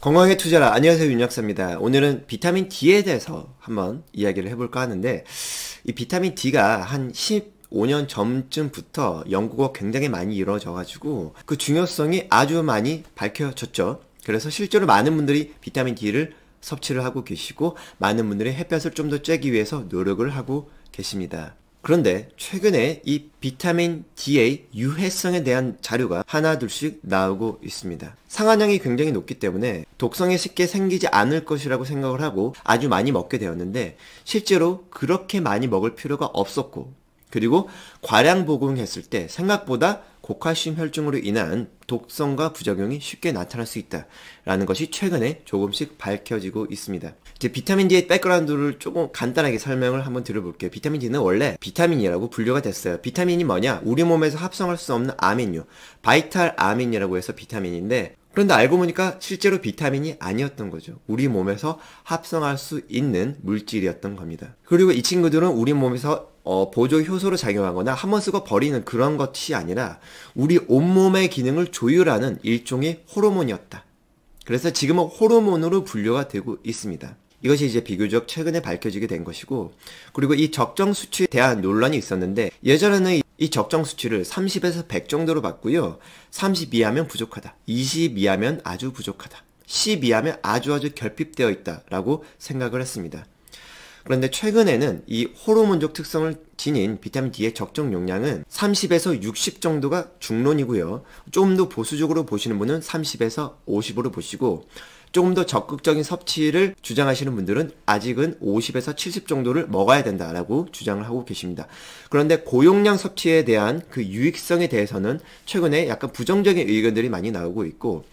건강에 투자라. 안녕하세요. 윤혁사입니다 오늘은 비타민 D에 대해서 한번 이야기를 해볼까 하는데, 이 비타민 D가 한 15년 전쯤부터 연구가 굉장히 많이 이루어져가지고, 그 중요성이 아주 많이 밝혀졌죠. 그래서 실제로 많은 분들이 비타민 D를 섭취를 하고 계시고, 많은 분들이 햇볕을 좀 더 쬐기 위해서 노력을 하고 계십니다. 그런데 최근에 이 비타민 D의 유해성에 대한 자료가 하나둘씩 나오고 있습니다. 상한량이 굉장히 높기 때문에 독성이 쉽게 생기지 않을 것이라고 생각을 하고 아주 많이 먹게 되었는데 실제로 그렇게 많이 먹을 필요가 없었고 그리고 과량 복용했을 때 생각보다 고칼슘 혈증으로 인한 독성과 부작용이 쉽게 나타날 수 있다라는 것이 최근에 조금씩 밝혀지고 있습니다. 이제 비타민 D의 백그라운드를 조금 간단하게 설명을 한번 드려볼게요 비타민 D는 원래 비타민이라고 분류가 됐어요. 비타민이 뭐냐? 우리 몸에서 합성할 수 없는 아민류, 바이탈 아민이라고 해서 비타민인데 그런데 알고 보니까 실제로 비타민이 아니었던 거죠. 우리 몸에서 합성할 수 있는 물질이었던 겁니다. 그리고 이 친구들은 우리 몸에서 어, 보조 효소로 작용하거나 한 번 쓰고 버리는 그런 것이 아니라 우리 온몸의 기능을 조율하는 일종의 호르몬이었다. 그래서 지금은 호르몬으로 분류가 되고 있습니다. 이것이 이제 비교적 최근에 밝혀지게 된 것이고 그리고 이 적정 수치에 대한 논란이 있었는데 예전에는 이 적정 수치를 30에서 100 정도로 봤고요. 30 이하면 부족하다. 20 이하면 아주 부족하다. 10 이하면 아주 아주 결핍되어 있다라고 생각을 했습니다. 그런데 최근에는 이 호르몬적 특성을 지닌 비타민 D의 적정 용량은 30에서 60 정도가 중론이고요. 좀 더 보수적으로 보시는 분은 30에서 50으로 보시고 조금 더 적극적인 섭취를 주장하시는 분들은 아직은 50에서 70 정도를 먹어야 된다라고 주장을 하고 계십니다. 그런데 고용량 섭취에 대한 그 유익성에 대해서는 최근에 약간 부정적인 의견들이 많이 나오고 있고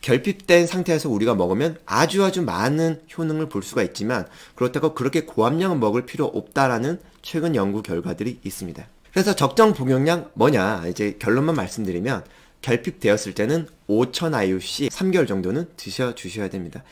결핍된 상태에서 우리가 먹으면 아주 아주 많은 효능을 볼 수가 있지만 그렇다고 그렇게 고함량을 먹을 필요 없다라는 최근 연구 결과들이 있습니다. 그래서 적정 복용량 뭐냐 이제 결론만 말씀드리면 결핍되었을 때는 5000 IUC 3개월 정도는 드셔 주셔야 됩니다.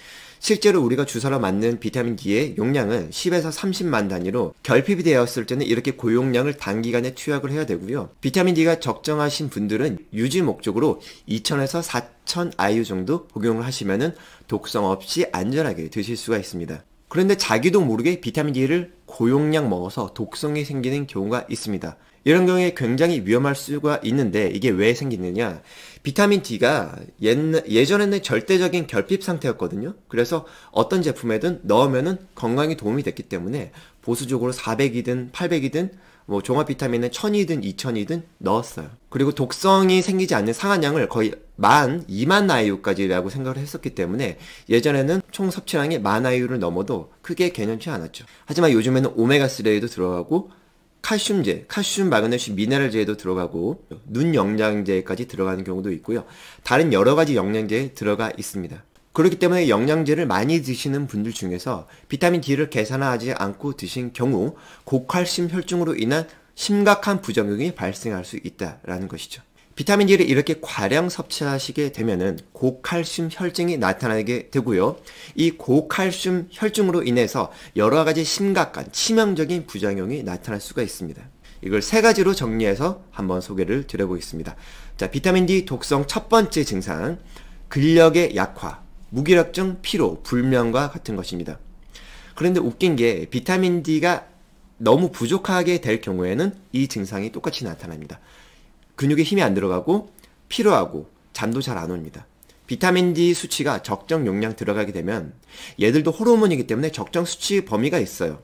실제로 우리가 주사로 맞는 비타민 D의 용량은 10에서 30만 단위로 결핍이 되었을 때는 이렇게 고용량을 단기간에 투약을 해야 되고요. 비타민 D가 적정하신 분들은 유지 목적으로 2,000에서 4,000 IU 정도 복용을 하시면 독성 없이 안전하게 드실 수가 있습니다. 그런데 자기도 모르게 비타민 D를 고용량 먹어서 독성이 생기는 경우가 있습니다. 이런 경우에 굉장히 위험할 수가 있는데 이게 왜 생기느냐 비타민 D가 예전에는 절대적인 결핍 상태였거든요 그래서 어떤 제품에든 넣으면 건강에 도움이 됐기 때문에 보수적으로 400이든 800이든 뭐 종합 비타민은 1000이든 2000이든 넣었어요. 그리고 독성이 생기지 않는 상한량을 거의 만, 2만 아이유까지라고 생각을 했었기 때문에 예전에는 총 섭취량이 만 아이유를 넘어도 크게 개념치 않았죠. 하지만 요즘에는 오메가3에도 들어가고 칼슘제, 칼슘, 마그네슘, 미네랄제에도 들어가고 눈 영양제까지 들어가는 경우도 있고요. 다른 여러 가지 영양제에 들어가 있습니다. 그렇기 때문에 영양제를 많이 드시는 분들 중에서 비타민 D를 계산하지 않고 드신 경우 고칼슘 혈중으로 인한 심각한 부작용이 발생할 수 있다라는 것이죠. 비타민 D를 이렇게 과량 섭취하시게 되면은 고칼슘 혈증이 나타나게 되고요. 이 고칼슘 혈증으로 인해서 여러 가지 심각한 치명적인 부작용이 나타날 수가 있습니다. 이걸 세 가지로 정리해서 한번 소개를 드려보겠습니다. 자, 비타민 D 독성 첫 번째 증상, 근력의 약화, 무기력증, 피로, 불면과 같은 것입니다. 그런데 웃긴 게 비타민 D가 너무 부족하게 될 경우에는 이 증상이 똑같이 나타납니다. 근육에 힘이 안 들어가고 피로하고 잠도 잘 안 옵니다. 비타민 D 수치가 적정 용량 들어가게 되면 얘들도 호르몬이기 때문에 적정 수치 범위가 있어요.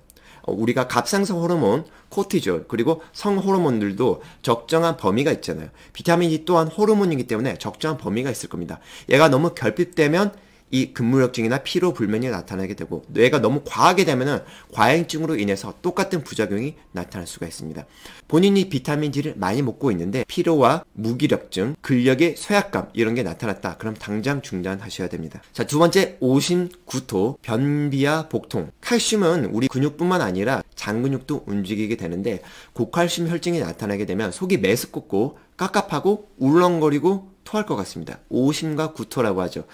어, 우리가 갑상선 호르몬, 코티졸, 그리고 성 호르몬들도 적정한 범위가 있잖아요. 비타민 D 또한 호르몬이기 때문에 적정한 범위가 있을 겁니다. 얘가 너무 결핍되면 이 근무력증이나 피로 불면이 나타나게 되고 뇌가 너무 과하게 되면은 과잉증으로 인해서 똑같은 부작용이 나타날 수가 있습니다. 본인이 비타민 D를 많이 먹고 있는데 피로와 무기력증, 근력의 소약감 이런 게 나타났다. 그럼 당장 중단하셔야 됩니다. 자, 두 번째 오신 구토, 변비와 복통. 칼슘은 우리 근육뿐만 아니라 장근육도 움직이게 되는데 고칼슘 혈증이 나타나게 되면 속이 메스껍고 깝깝하고 울렁거리고 토할 것 같습니다. 오심과 구토라고 하죠.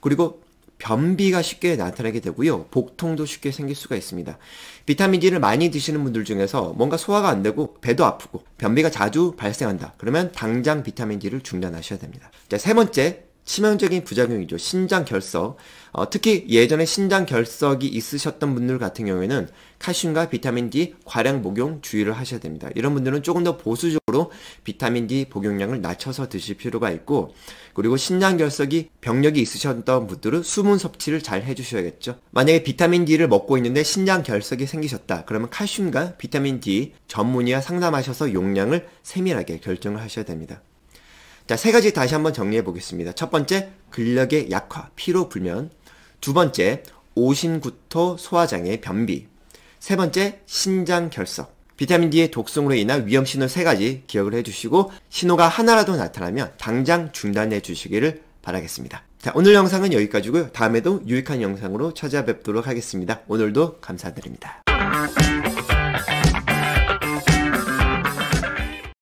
그리고 변비가 쉽게 나타나게 되고요. 복통도 쉽게 생길 수가 있습니다. 비타민 D를 많이 드시는 분들 중에서 뭔가 소화가 안 되고 배도 아프고 변비가 자주 발생한다. 그러면 당장 비타민 D를 중단하셔야 됩니다. 자, 세 번째, 치명적인 부작용이죠. 신장 결석. 어, 특히 예전에 신장 결석이 있으셨던 분들 같은 경우에는 칼슘과 비타민 D 과량 복용 주의를 하셔야 됩니다. 이런 분들은 조금 더 보수적으로 비타민 D 복용량을 낮춰서 드실 필요가 있고 그리고 신장 결석이 병력이 있으셨던 분들은 수분 섭취를 잘 해주셔야겠죠. 만약에 비타민 D를 먹고 있는데 신장 결석이 생기셨다. 그러면 칼슘과 비타민 D 전문의와 상담하셔서 용량을 세밀하게 결정을 하셔야 됩니다. 자, 세 가지 다시 한번 정리해 보겠습니다. 첫 번째, 근력의 약화, 피로 불면. 두 번째, 오신구토 소화장애 변비. 세 번째, 신장 결석. 비타민 D의 독성으로 인한 위험 신호 세 가지 기억을 해 주시고 신호가 하나라도 나타나면 당장 중단해 주시기를 바라겠습니다. 자, 오늘 영상은 여기까지고요. 다음에도 유익한 영상으로 찾아뵙도록 하겠습니다. 오늘도 감사드립니다.